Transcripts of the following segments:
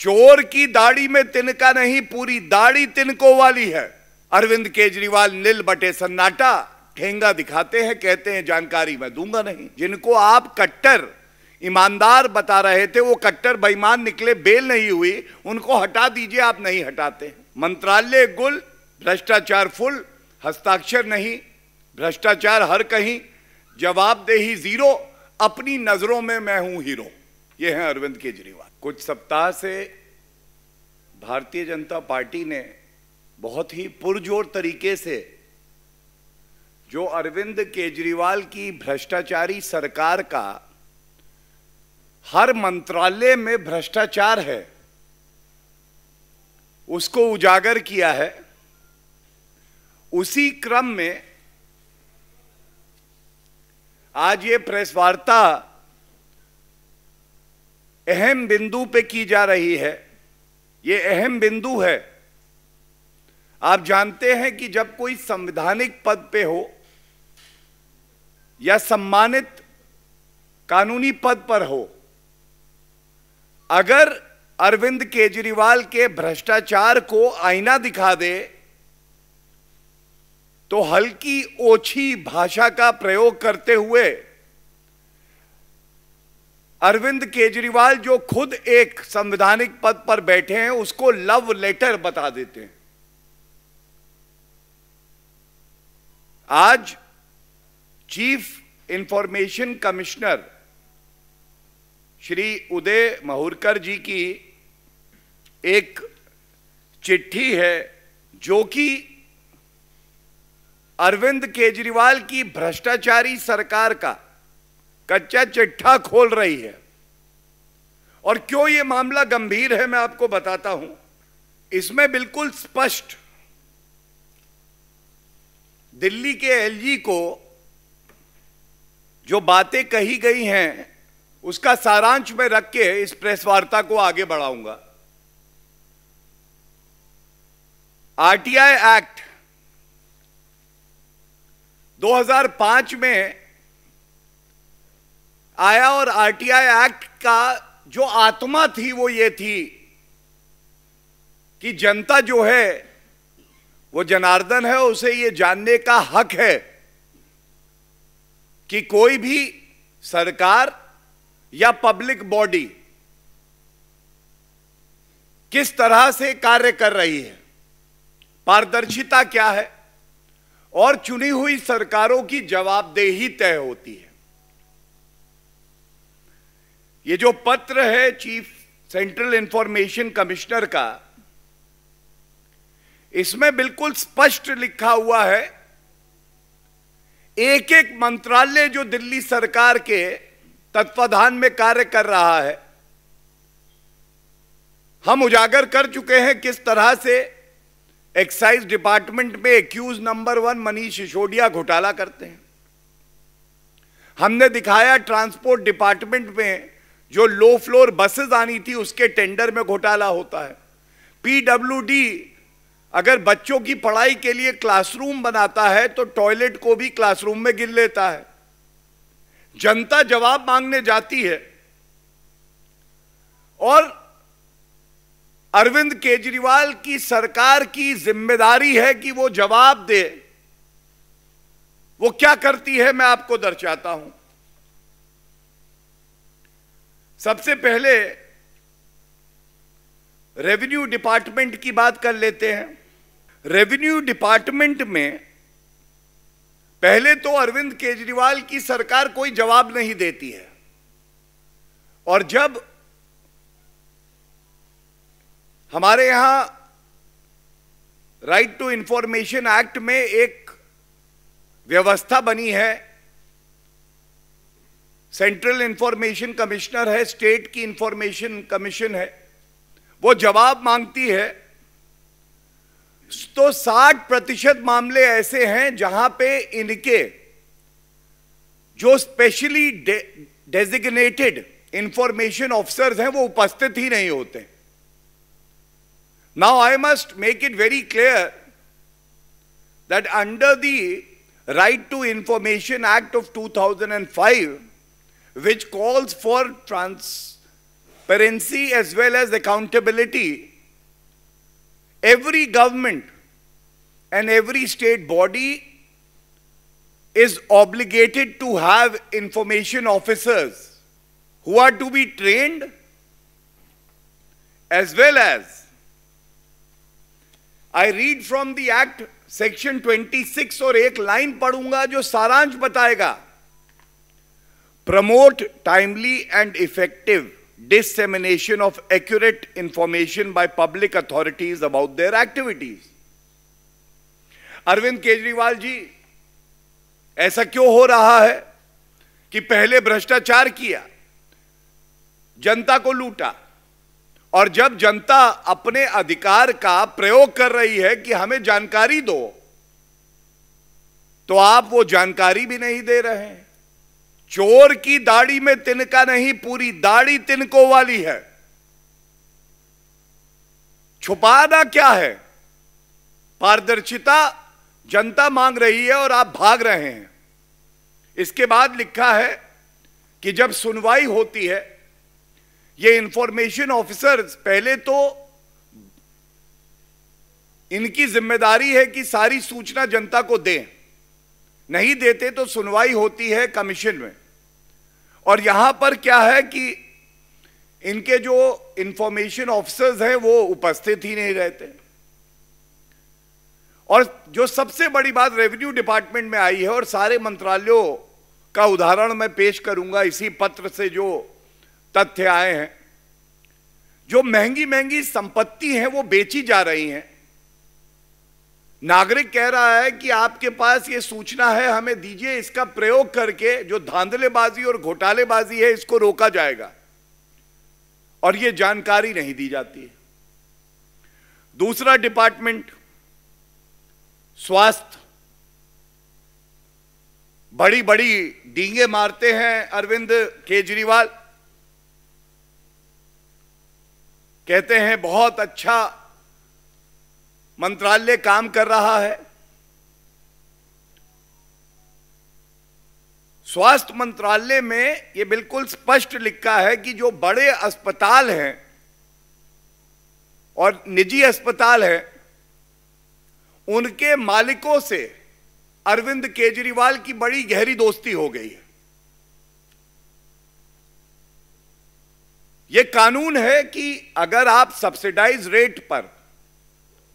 चोर की दाढ़ी में तिनका नहीं पूरी दाढ़ी तिनको वाली है अरविंद केजरीवाल नील बटे सन्नाटा ठेंगा दिखाते हैं कहते हैं जानकारी मैं दूंगा नहीं जिनको आप कट्टर ईमानदार बता रहे थे वो कट्टर बेईमान निकले बेल नहीं हुई उनको हटा दीजिए आप नहीं हटाते मंत्रालय गुल भ्रष्टाचार फुल हस्ताक्षर नहीं भ्रष्टाचार हर कहीं जवाबदेही जीरो अपनी नजरों में मैं हूं हीरो ये हैं अरविंद केजरीवाल कुछ सप्ताह से भारतीय जनता पार्टी ने बहुत ही पुरजोर तरीके से जो अरविंद केजरीवाल की भ्रष्टाचारी सरकार का हर मंत्रालय में भ्रष्टाचार है उसको उजागर किया है उसी क्रम में आज ये प्रेस वार्ता अहम बिंदु पे की जा रही है ये अहम बिंदु है आप जानते हैं कि जब कोई संवैधानिक पद पे हो या सम्मानित कानूनी पद पर हो अगर अरविंद केजरीवाल के भ्रष्टाचार को आईना दिखा दे तो हल्की ओछी भाषा का प्रयोग करते हुए अरविंद केजरीवाल जो खुद एक संवैधानिक पद पर बैठे हैं उसको लव लेटर बता देते हैं आज chief information commissioner Shri Uday Mahurkar ji की एक चिट्ठी है जो कि अरविंद केजरीवाल की भ्रष्टाचारी सरकार का कच्चा चिट्ठा खोल रही है और क्यों यह मामला गंभीर है मैं आपको बताता हूं इसमें बिल्कुल स्पष्ट दिल्ली के एलजी को जो बातें कही गई हैं उसका सारांश में रख के इस प्रेस वार्ता को आगे बढ़ाऊंगा आरटीआई एक्ट 2005 में आया और आरटीआई एक्ट का जो आत्मा थी वो ये थी कि जनता जो है वो जनार्दन है उसे ये जानने का हक है कि कोई भी सरकार या पब्लिक बॉडी किस तरह से कार्य कर रही है पारदर्शिता क्या है और चुनी हुई सरकारों की जवाबदेही तय होती है ये जो पत्र है चीफ सेंट्रल इंफॉर्मेशन कमिश्नर का इसमें बिल्कुल स्पष्ट लिखा हुआ है एक एक मंत्रालय जो दिल्ली सरकार के तत्वाधान में कार्य कर रहा है हम उजागर कर चुके हैं किस तरह से एक्साइज डिपार्टमेंट में accused number one Manish Sisodia घोटाला करते हैं हमने दिखाया ट्रांसपोर्ट डिपार्टमेंट में जो लो फ्लोर बसेस आनी थी उसके टेंडर में घोटाला होता है पीडब्ल्यूडी अगर बच्चों की पढ़ाई के लिए क्लासरूम बनाता है तो टॉयलेट को भी क्लासरूम में गिर लेता है जनता जवाब मांगने जाती है और अरविंद केजरीवाल की सरकार की जिम्मेदारी है कि वो जवाब दे वो क्या करती है मैं आपको दर्शाता हूं सबसे पहले रेवेन्यू डिपार्टमेंट की बात कर लेते हैं रेवेन्यू डिपार्टमेंट में पहले तो अरविंद केजरीवाल की सरकार कोई जवाब नहीं देती है और जब हमारे यहां राइट टू इंफॉर्मेशन एक्ट में एक व्यवस्था बनी है सेंट्रल इंफॉर्मेशन कमिश्नर है स्टेट की इंफॉर्मेशन कमीशन है वो जवाब मांगती है तो 60 प्रतिशत मामले ऐसे हैं जहां पे इनके जो स्पेशली डेजिग्नेटेड इंफॉर्मेशन ऑफिसर्स हैं वो उपस्थित ही नहीं होते now I must make it very clear that under the right to information act of 2005 which calls for transparency as well as accountability. Every government and every state body is obligated to have information officers who are to be trained as well as I read from the Act section 26 और एक line पढ़ूंगा जो सारांश बताएगा promote timely and effective dissemination of accurate information by public authorities about their activities arvind kejriwal ji aisa क्यों ho raha hai ki pehle bhrashtachar kiya janta ko loota और जब जनता अपने अधिकार का प्रयोग कर रही है कि हमें जानकारी दो तो आप वो जानकारी भी नहीं दे रहे हैं चोर की दाढ़ी में तिनका नहीं पूरी दाढ़ी तिनकों वाली है छुपाना क्या है पारदर्शिता जनता मांग रही है और आप भाग रहे हैं इसके बाद लिखा है कि जब सुनवाई होती है ये इंफॉर्मेशन ऑफिसर्स पहले तो इनकी जिम्मेदारी है कि सारी सूचना जनता को दें नहीं देते तो सुनवाई होती है कमीशन में और यहां पर क्या है कि इनके जो इंफॉर्मेशन ऑफिसर्स हैं वो उपस्थित ही नहीं रहते और जो सबसे बड़ी बात रेवेन्यू डिपार्टमेंट में आई है और सारे मंत्रालयों का उदाहरण मैं पेश करूंगा इसी पत्र से जो तथ्य आए हैं जो महंगी महंगी संपत्ति है वो बेची जा रही हैं नागरिक कह रहा है कि आपके पास ये सूचना है हमें दीजिए इसका प्रयोग करके जो धांधलेबाजी और घोटालेबाजी है इसको रोका जाएगा और ये जानकारी नहीं दी जाती है दूसरा डिपार्टमेंट स्वास्थ्य बड़ी बड़ी डींगे मारते हैं अरविंद केजरीवाल कहते हैं बहुत अच्छा मंत्रालय काम कर रहा है स्वास्थ्य मंत्रालय में यह बिल्कुल स्पष्ट लिखा है कि जो बड़े अस्पताल हैं और निजी अस्पताल हैं उनके मालिकों से अरविंद केजरीवाल की बड़ी गहरी दोस्ती हो गई है यह कानून है कि अगर आप सब्सिडाइज रेट पर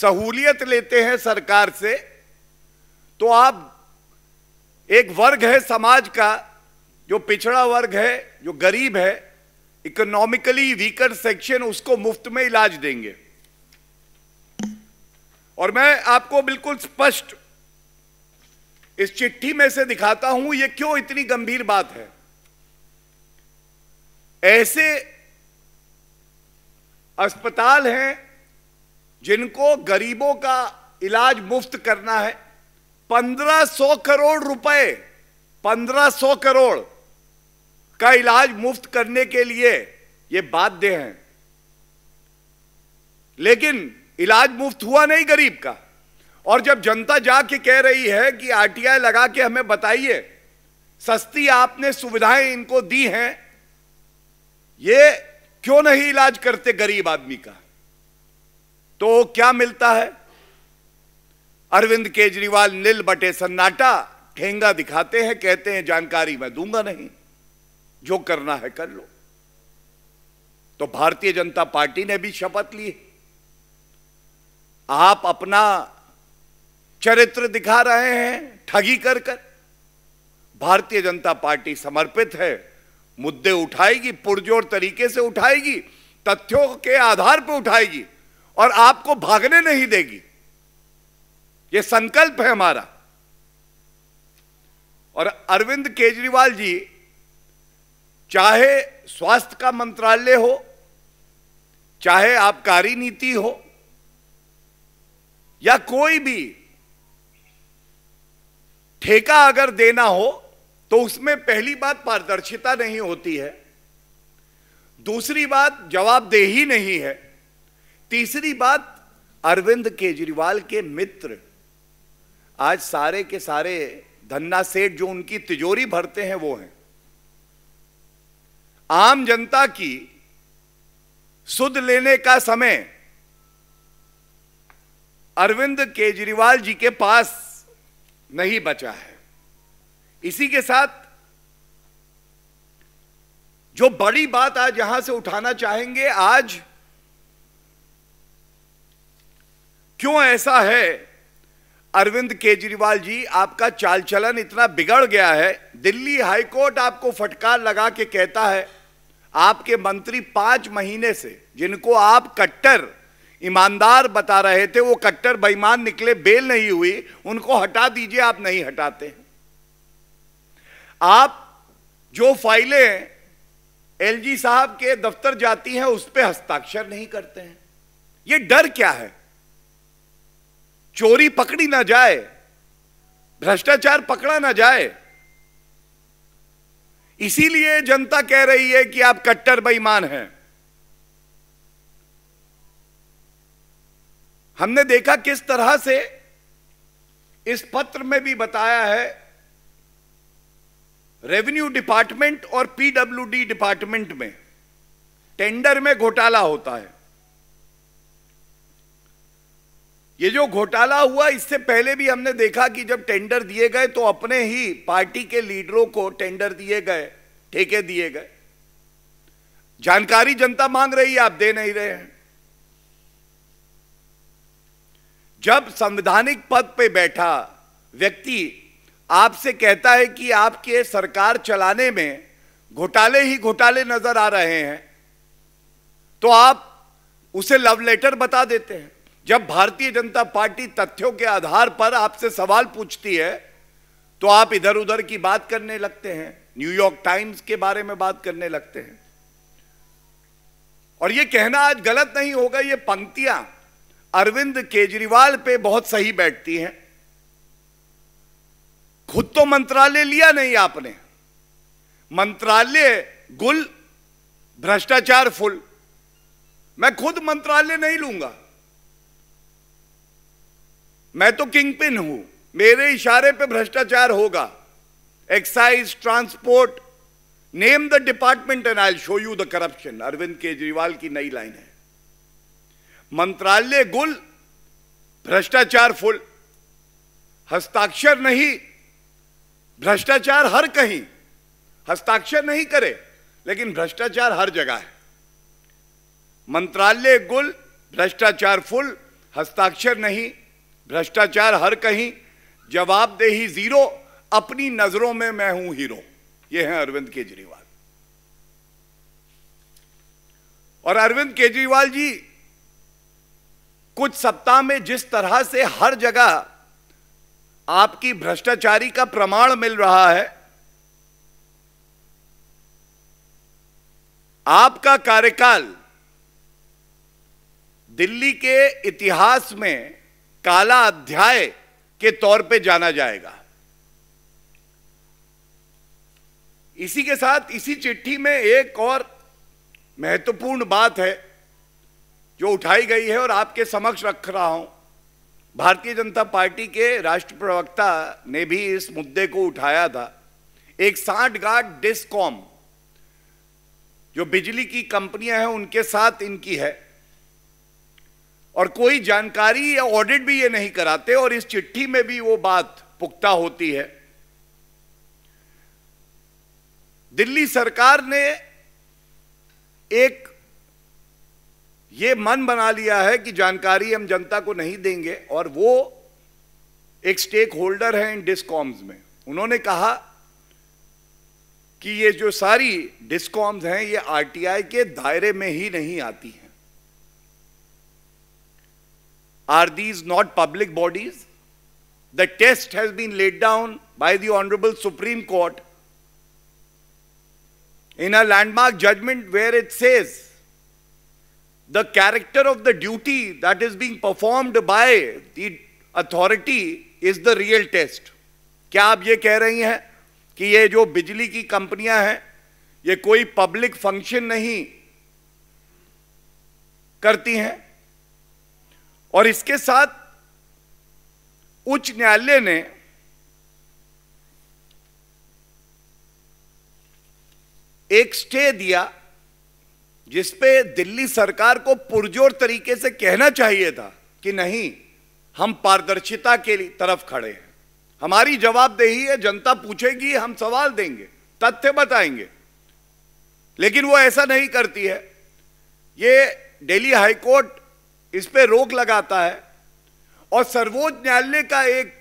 सहूलियत लेते हैं सरकार से तो आप एक वर्ग है समाज का जो पिछड़ा वर्ग है जो गरीब है इकोनॉमिकली वीकर सेक्शन उसको मुफ्त में इलाज देंगे और मैं आपको बिल्कुल स्पष्ट इस चिट्ठी में से दिखाता हूं यह क्यों इतनी गंभीर बात है ऐसे अस्पताल हैं जिनको गरीबों का इलाज मुफ्त करना है 1500 करोड़ रुपए 1500 करोड़ का इलाज मुफ्त करने के लिए ये बाध्य हैं लेकिन इलाज मुफ्त हुआ नहीं गरीब का और जब जनता जाके कह रही है कि आरटीआई लगा के हमें बताइए सस्ती आपने सुविधाएं इनको दी हैं ये क्यों नहीं इलाज करते गरीब आदमी का तो क्या मिलता है अरविंद केजरीवाल नील बटे सन्नाटा ठेंगा दिखाते हैं कहते हैं जानकारी मैं दूंगा नहीं जो करना है कर लो तो भारतीय जनता पार्टी ने भी शपथ ली आप अपना चरित्र दिखा रहे हैं ठगी कर कर भारतीय जनता पार्टी समर्पित है मुद्दे उठाएगी पुरजोर तरीके से उठाएगी तथ्यों के आधार पर उठाएगी और आपको भागने नहीं देगी यह संकल्प है हमारा और अरविंद केजरीवाल जी चाहे स्वास्थ्य का मंत्रालय हो चाहे आबकारी नीति हो या कोई भी ठेका अगर देना हो तो उसमें पहली बात पारदर्शिता नहीं होती है दूसरी बात जवाबदेही नहीं है तीसरी बात अरविंद केजरीवाल के मित्र आज सारे के सारे धन्ना सेठ जो उनकी तिजोरी भरते हैं वो हैं आम जनता की सुध लेने का समय अरविंद केजरीवाल जी के पास नहीं बचा है इसी के साथ जो बड़ी बात आज यहां से उठाना चाहेंगे आज क्यों ऐसा है अरविंद केजरीवाल जी आपका चाल चलन इतना बिगड़ गया है दिल्ली हाईकोर्ट आपको फटकार लगा के कहता है आपके मंत्री पांच महीने से जिनको आप कट्टर ईमानदार बता रहे थे वो कट्टर बेईमान निकले बेल नहीं हुई उनको हटा दीजिए आप नहीं हटाते आप जो फाइलें एलजी साहब के दफ्तर जाती हैं उस पर हस्ताक्षर नहीं करते हैं ये डर क्या है चोरी पकड़ी ना जाए भ्रष्टाचार पकड़ा ना जाए इसीलिए जनता कह रही है कि आप कट्टर बेईमान हैं हमने देखा किस तरह से इस पत्र में भी बताया है रेवेन्यू डिपार्टमेंट और पीडब्ल्यूडी डिपार्टमेंट में टेंडर में घोटाला होता है ये जो घोटाला हुआ इससे पहले भी हमने देखा कि जब टेंडर दिए गए तो अपने ही पार्टी के लीडरों को टेंडर दिए गए ठेके दिए गए जानकारी जनता मांग रही है आप दे नहीं रहे हैं जब संवैधानिक पद पे बैठा व्यक्ति आपसे कहता है कि आपके सरकार चलाने में घोटाले ही घोटाले नजर आ रहे हैं तो आप उसे लव लेटर बता देते हैं जब भारतीय जनता पार्टी तथ्यों के आधार पर आपसे सवाल पूछती है तो आप इधर उधर की बात करने लगते हैं न्यूयॉर्क टाइम्स के बारे में बात करने लगते हैं और यह कहना आज गलत नहीं होगा ये पंक्तियां अरविंद केजरीवाल पे बहुत सही बैठती हैं खुद तो मंत्रालय लिया नहीं आपने मंत्रालय गुल भ्रष्टाचार फुल मैं खुद मंत्रालय नहीं लूंगा मैं तो किंग पिन हूं मेरे इशारे पे भ्रष्टाचार होगा excise transport name the department and I show you the corruption Arvind Kejriwal की नई लाइन है मंत्रालय गुल भ्रष्टाचार फुल हस्ताक्षर नहीं भ्रष्टाचार हर कहीं हस्ताक्षर नहीं करे लेकिन भ्रष्टाचार हर जगह है मंत्रालय गुल भ्रष्टाचार फुल हस्ताक्षर नहीं भ्रष्टाचार हर कहीं जवाबदेही जीरो अपनी नजरों में मैं हूं हीरो ये हैं अरविंद केजरीवाल और अरविंद केजरीवाल जी कुछ सप्ताह में जिस तरह से हर जगह आपकी भ्रष्टाचारी का प्रमाण मिल रहा है आपका कार्यकाल दिल्ली के इतिहास में काला अध्याय के तौर पे जाना जाएगा इसी के साथ इसी चिट्ठी में एक और महत्वपूर्ण बात है जो उठाई गई है और आपके समक्ष रख रहा हूं भारतीय जनता पार्टी के राष्ट्र प्रवक्ता ने भी इस मुद्दे को उठाया था एक साठ गार्ड डिस्कॉम जो बिजली की कंपनियां हैं उनके साथ इनकी है और कोई जानकारी या ऑडिट भी ये नहीं कराते और इस चिट्ठी में भी वो बात पुख्ता होती है दिल्ली सरकार ने एक ये मन बना लिया है कि जानकारी हम जनता को नहीं देंगे और वो एक स्टेक होल्डर है इन डिस्कॉम्स में उन्होंने कहा कि ये जो सारी डिस्कॉम्स हैं ये आरटीआई के दायरे में ही नहीं आती हैं Are these not public bodies? The test has been laid down by the Honorable Supreme Court in a landmark judgment where it says the character of the duty that is being performed by the authority is the real test. kya aap ye keh rahi hain ki ye jo bijli ki companies hain ye koi public function nahi karti hain और इसके साथ उच्च न्यायालय ने एक stay दिया जिसपे दिल्ली सरकार को पुरजोर तरीके से कहना चाहिए था कि नहीं हम पारदर्शिता के तरफ खड़े हैं हमारी जवाबदेही है जनता पूछेगी हम सवाल देंगे तथ्य बताएंगे लेकिन वो ऐसा नहीं करती है ये दिल्ली हाईकोर्ट इस पर रोक लगाता है और सर्वोच्च न्यायालय का एक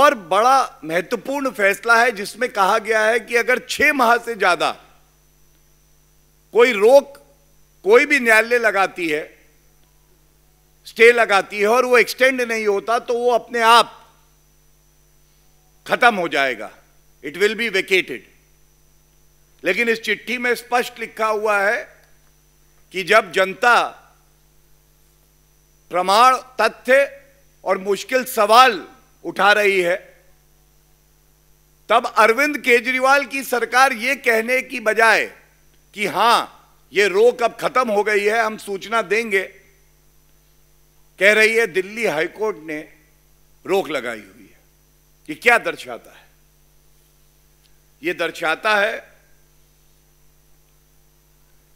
और बड़ा महत्वपूर्ण फैसला है जिसमें कहा गया है कि अगर छह माह से ज्यादा कोई रोक कोई भी न्यायालय लगाती है स्टे लगाती है और वो एक्सटेंड नहीं होता तो वो अपने आप खत्म हो जाएगा इट विल बी वेकेटेड लेकिन इस चिट्ठी में स्पष्ट लिखा हुआ है कि जब जनता प्रमाण तथ्य और मुश्किल सवाल उठा रही है तब अरविंद केजरीवाल की सरकार ये कहने की बजाय कि हां ये रोक अब खत्म हो गई है हम सूचना देंगे कह रही है दिल्ली हाईकोर्ट ने रोक लगाई हुई है ये क्या दर्शाता है ये दर्शाता है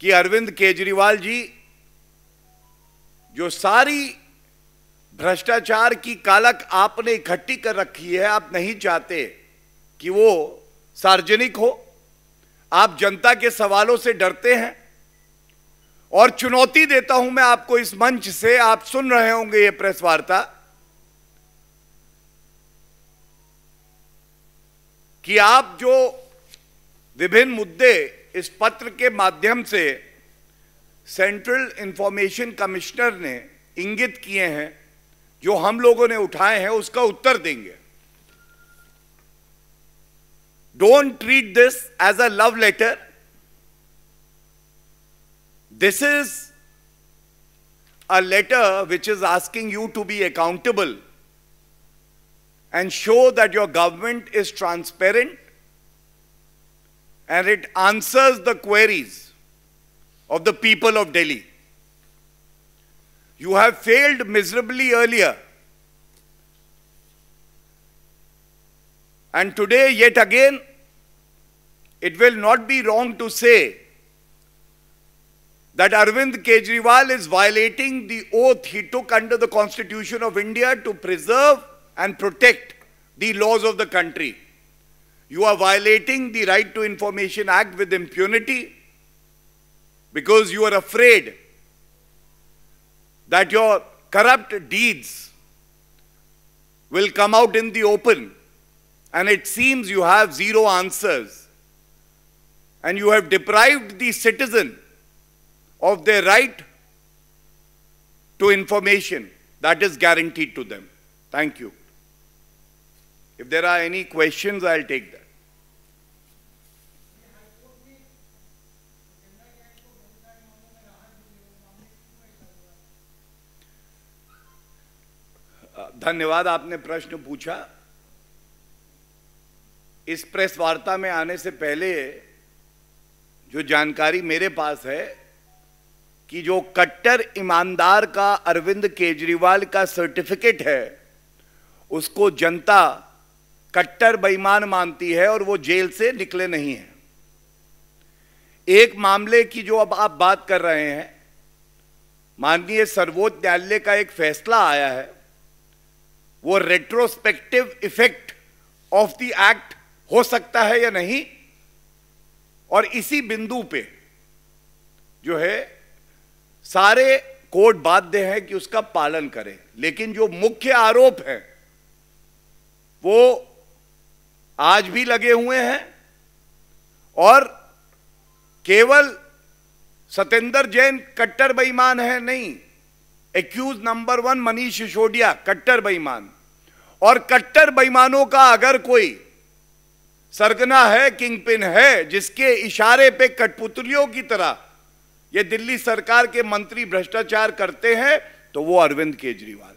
कि अरविंद केजरीवाल जी जो सारी भ्रष्टाचार की कालक आपने इकट्ठी कर रखी है आप नहीं चाहते कि वो सार्वजनिक हो आप जनता के सवालों से डरते हैं और चुनौती देता हूं मैं आपको इस मंच से आप सुन रहे होंगे ये प्रेस वार्ता कि आप जो विभिन्न मुद्दे इस पत्र के माध्यम से सेंट्रल इंफॉर्मेशन कमिश्नर ने इंगित किए हैं जो हम लोगों ने उठाए हैं उसका उत्तर देंगे don't treat this as a love letter this is a letter which is asking you to be accountable and show that your government is transparent and it answers the queries of the people of Delhi. You have failed miserably earlier. And today, yet again, it will not be wrong to say that Arvind Kejriwal is violating the oath he took under the Constitution of India to preserve and protect the laws of the country. You are violating the Right to Information Act with impunity because you are afraid that your corrupt deeds will come out in the open and it seems you have zero answers and you have deprived the citizen of their right to information that is guaranteed to them. Thank you. If there are any questions, I'll take them. धन्यवाद आपने प्रश्न पूछा इस press वार्ता में आने से पहले जो जानकारी मेरे पास है कि जो कट्टर ईमानदार का अरविंद केजरीवाल का सर्टिफिकेट है उसको जनता कट्टर बेईमान मानती है और वो जेल से निकले नहीं है एक मामले की जो अब आप बात कर रहे हैं माननीय सर्वोच्च न्यायालय का एक फैसला आया है वो retrospective effect of the act हो सकता है या नहीं और इसी बिंदु पे जो है सारे कोर्ट बाध्य हैं कि उसका पालन करें लेकिन जो मुख्य आरोप है वो आज भी लगे हुए हैं और केवल सतेंद्र जैन कट्टर बेईमान है नहीं accused number one Manish Sisodia कट्टर बेईमान और कट्टर बेईमानों का अगर कोई सरगना है किंग पिन है जिसके इशारे पे कठपुतलियों की तरह ये दिल्ली सरकार के मंत्री भ्रष्टाचार करते हैं तो वो अरविंद केजरीवाल